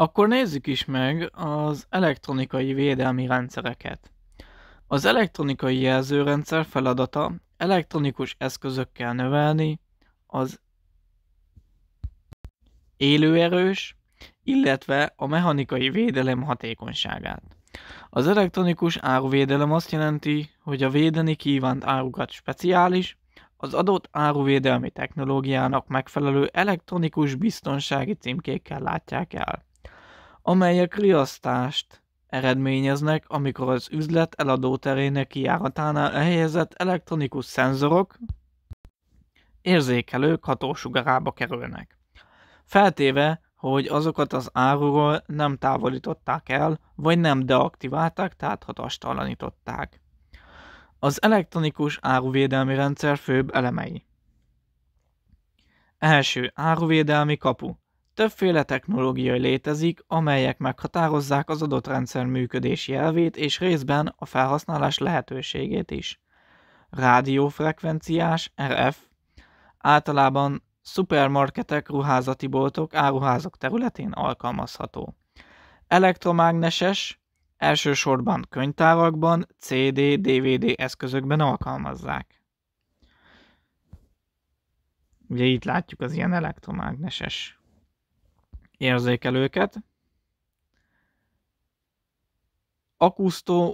Akkor nézzük is meg az elektronikai védelmi rendszereket. Az elektronikai jelzőrendszer feladata elektronikus eszközökkel növelni az élőerős, illetve a mechanikai védelem hatékonyságát. Az elektronikus áruvédelem azt jelenti, hogy a védeni kívánt árukat speciális, az adott áruvédelmi technológiának megfelelő elektronikus biztonsági címkékkel látják el amelyek riasztást eredményeznek, amikor az üzlet eladó terének kijáratánál elhelyezett elektronikus szenzorok érzékelők hatósugarába kerülnek. Feltéve, hogy azokat az áruról nem távolították el, vagy nem deaktiválták, tehát hatastalanították. Az elektronikus áruvédelmi rendszer főbb elemei. Első áruvédelmi kapu. Többféle technológia létezik, amelyek meghatározzák az adott rendszer működési elvét és részben a felhasználás lehetőségét is. Rádiófrekvenciás, RF, általában szupermarketek, ruházati boltok, áruházak területén alkalmazható. Elektromágneses, elsősorban könyvtárakban, CD, DVD eszközökben alkalmazzák. Ugye itt látjuk az ilyen elektromágneses érzékelőket,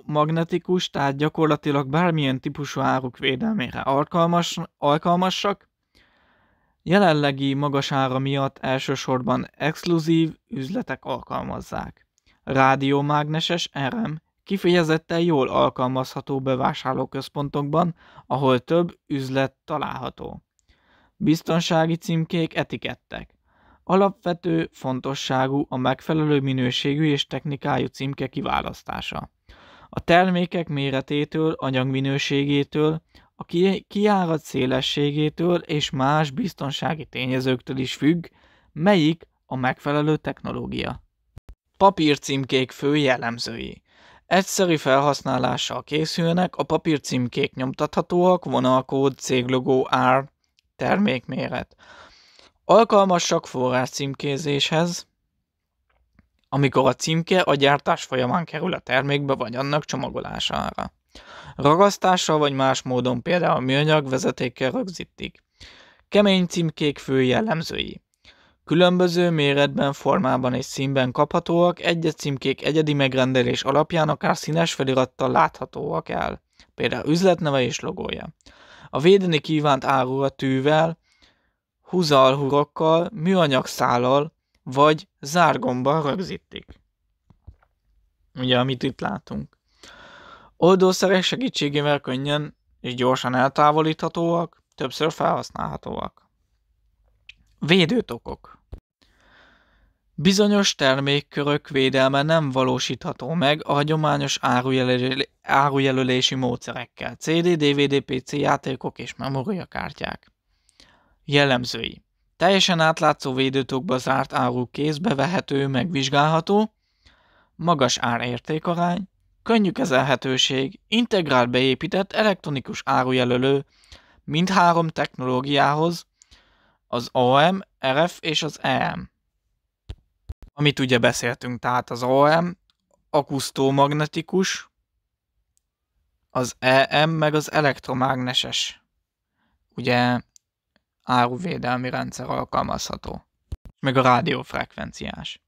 magnetikus, tehát gyakorlatilag bármilyen típusú áruk védelmére alkalmas, alkalmasak, jelenlegi magas ára miatt elsősorban exkluzív üzletek alkalmazzák. Rádiómágneses RM kifejezetten jól alkalmazható bevásárlóközpontokban, ahol több üzlet található. Biztonsági címkék, etikettek. Alapvető fontosságú a megfelelő minőségű és technikájú címke kiválasztása. A termékek méretétől, anyagminőségétől, a kiárat szélességétől és más biztonsági tényezőktől is függ, melyik a megfelelő technológia. Papírcímkék fő jellemzői Egyszerű felhasználással készülnek, a papírcímkék nyomtathatóak, vonalkód, céglogó, ár, termékméret. Alkalmasak forrás címkézéshez, amikor a címke a gyártás folyamán kerül a termékbe vagy annak csomagolására. Ragasztással vagy más módon például műanyag vezetékkel rögzítik. Kemény címkék fő jellemzői. Különböző méretben, formában és színben kaphatóak, egyes címkék egyedi megrendelés alapján akár színes felirattal láthatóak el, például üzletneve és logója. A védeni kívánt árura tűvel, húzalhurokkal, műanyag szállal vagy zárgomban rögzítik. Ugye, amit itt látunk. Oldószerek segítségével könnyen és gyorsan eltávolíthatóak, többször felhasználhatóak. Védőtokok Bizonyos termékkörök védelme nem valósítható meg a hagyományos árujelölési módszerekkel, CD, DVD, PC játékok és memóriakártyák. Jellemzői Teljesen átlátszó védőtokba zárt áru kézbe vehető, megvizsgálható, magas árértékarány, könnyű kezelhetőség, integrált beépített elektronikus árujelölő, mindhárom technológiához, az OM, RF és az EM. Amit ugye beszéltünk, tehát az OM, akusztómagnetikus, az EM meg az elektromágneses. Ugye áruvédelmi rendszer alkalmazható, meg a rádiófrekvenciás.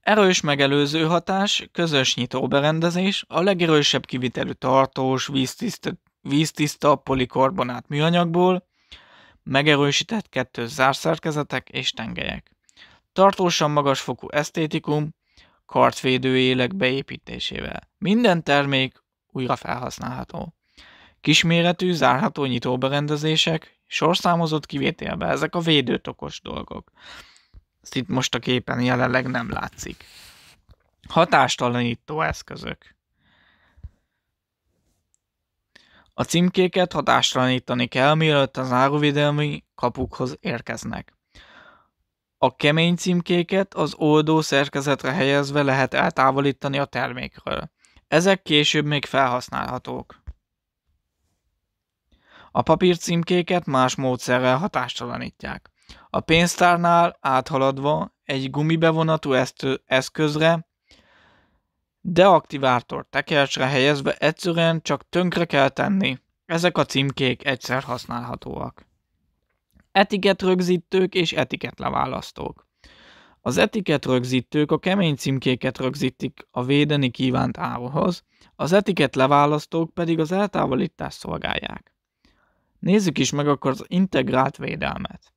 Erős megelőző hatás, közös nyitóberendezés, a legerősebb kivitelű tartós, víztiszta, víztiszta polikorbonát műanyagból, megerősített kettő zárszerkezetek és tengelyek. Tartósan magas fokú esztétikum, kartvédő élek beépítésével. Minden termék újra felhasználható. Kisméretű, zárható nyitóberendezések, sorszámozott kivételbe, ezek a védőtokos dolgok. Ezt itt most a képen jelenleg nem látszik. Hatástalanító eszközök. A címkéket hatástalanítani kell, mielőtt az áruvédelmi kapukhoz érkeznek. A kemény címkéket az oldó szerkezetre helyezve lehet eltávolítani a termékről. Ezek később még felhasználhatók. A papírcímkéket más módszerrel hatástalanítják. A pénztárnál áthaladva egy gumibevonatú eszközre, deaktivátor tekercsre helyezve egyszerűen csak tönkre kell tenni. Ezek a címkék egyszer használhatóak. Etiket rögzítők és etiket leválasztók. Az etiket rögzítők a kemény címkéket rögzítik a védeni kívánt áruhoz, az etiket leválasztók pedig az eltávolítást szolgálják. Nézzük is meg akkor az integrált védelmet.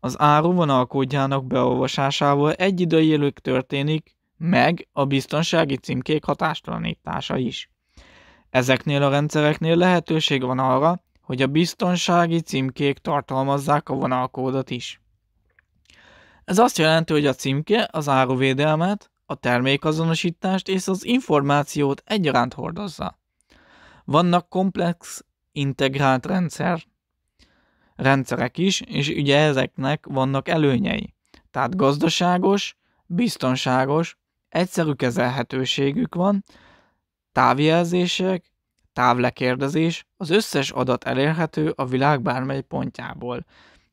Az áruvonal kódjának beolvasásával egyidejűleg történik meg a biztonsági címkék hatástalanítása is. Ezeknél a rendszereknél lehetőség van arra, hogy a biztonsági címkék tartalmazzák a vonalkódot is. Ez azt jelenti, hogy a címke az áruvédelmet, a termékazonosítást és az információt egyaránt hordozza. Vannak komplex integrált rendszer, rendszerek is, és ugye ezeknek vannak előnyei. Tehát gazdaságos, biztonságos, egyszerű kezelhetőségük van, távjelzések, távlekérdezés, az összes adat elérhető a világ bármely pontjából.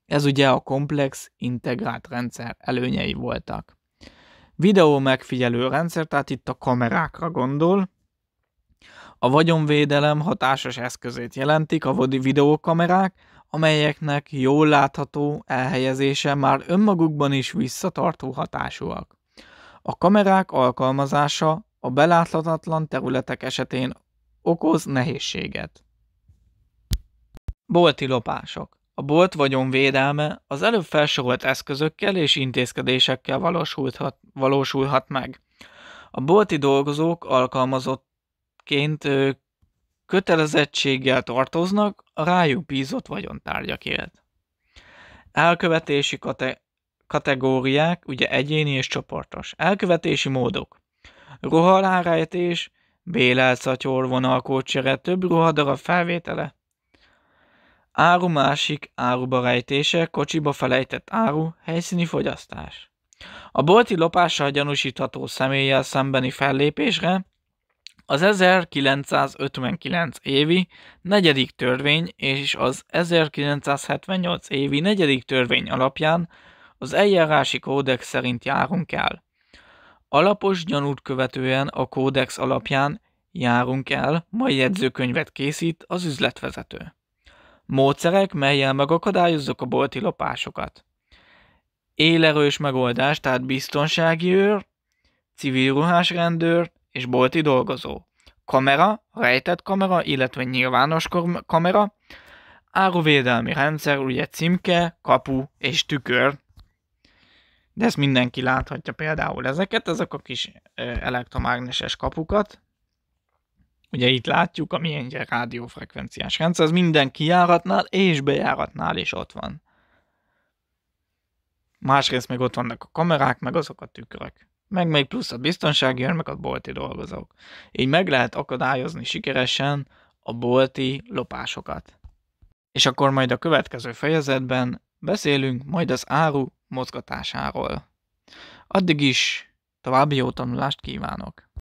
Ez ugye a komplex integrált rendszer előnyei voltak. Videó megfigyelő rendszer, tehát itt a kamerákra gondol, a vagyonvédelem hatásos eszközét jelentik a videókamerák, amelyeknek jól látható elhelyezése már önmagukban is visszatartó hatásúak. A kamerák alkalmazása a beláthatatlan területek esetén okoz nehézséget. Bolti lopások A bolt vagyonvédelme az előbb felsorolt eszközökkel és intézkedésekkel valósulhat, valósulhat meg. A bolti dolgozók alkalmazott ként kötelezettséggel tartoznak a rájuk bízott vagyontárgyakért. Elkövetési kate- kategóriák, ugye egyéni és csoportos. Elkövetési módok. Ruhalárejtés, bélelszatyor, vonalkócsere, több ruhadarab felvétele. Áru másik áruba rejtése, kocsiba felejtett áru, helyszíni fogyasztás. A bolti lopással gyanúsítható személlyel szembeni fellépésre, az 1959 évi negyedik törvény és az 1978 évi negyedik törvény alapján az eljárási kódex szerint járunk el. Alapos gyanút követően a kódex alapján járunk el, majd jegyzőkönyvet készít az üzletvezető. Módszerek, melyel megakadályozzuk a bolti lopásokat. Élerős megoldás, tehát biztonsági őr, civil ruhás rendőr, és bolti dolgozó. Kamera, rejtett kamera, illetve nyilvános kamera, áruvédelmi rendszer, ugye címke, kapu és tükör. De ezt mindenki láthatja például ezeket, ezek a kis elektromágneses kapukat. Ugye itt látjuk, ami egy rádiófrekvenciás rendszer, ez minden kijáratnál és bejáratnál is ott van. Másrészt meg ott vannak a kamerák, meg azok a tükrök. Meg még plusz a biztonsági meg a bolti dolgozók. Így meg lehet akadályozni sikeresen a bolti lopásokat. És akkor majd a következő fejezetben beszélünk majd az áru mozgatásáról. Addig is további jó tanulást kívánok!